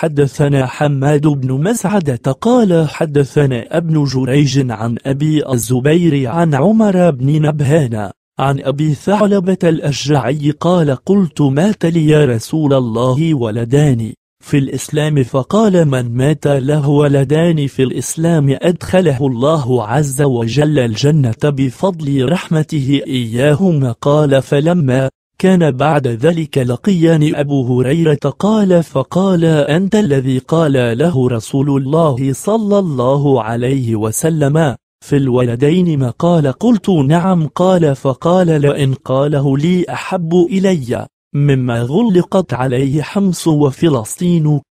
حدثنا حماد بن مسعدة قال حدثنا ابن جريج عن أبي الزبير عن عمر بن نبهان عن أبي ثعلبة الأشجعي قال قلت مات لي يا رسول الله ولدان في الإسلام فقال من مات له ولدان في الإسلام أدخله الله عز وجل الجنة بفضل رحمته إياهما قال فلما كان بعد ذلك لقيان أبو هريرة قال فقال أنت الذي قال له رسول الله صلى الله عليه وسلم في الولدين ما قال قلت نعم قال فقال لئن قاله لي أحب إلي مما غلقت عليه حمص وفلسطين